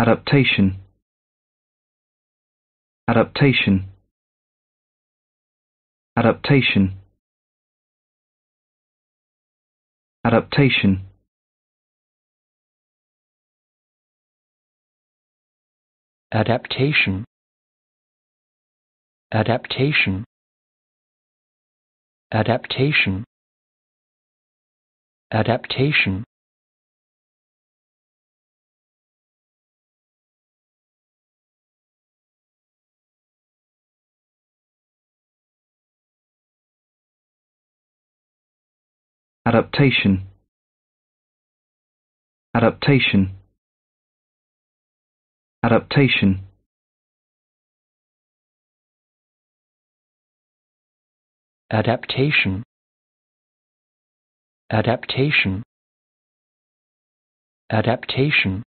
adaptation adaptation adaptation adaptation adaptation adaptation adaptation adaptation adaptation adaptation adaptation adaptation adaptation adaptation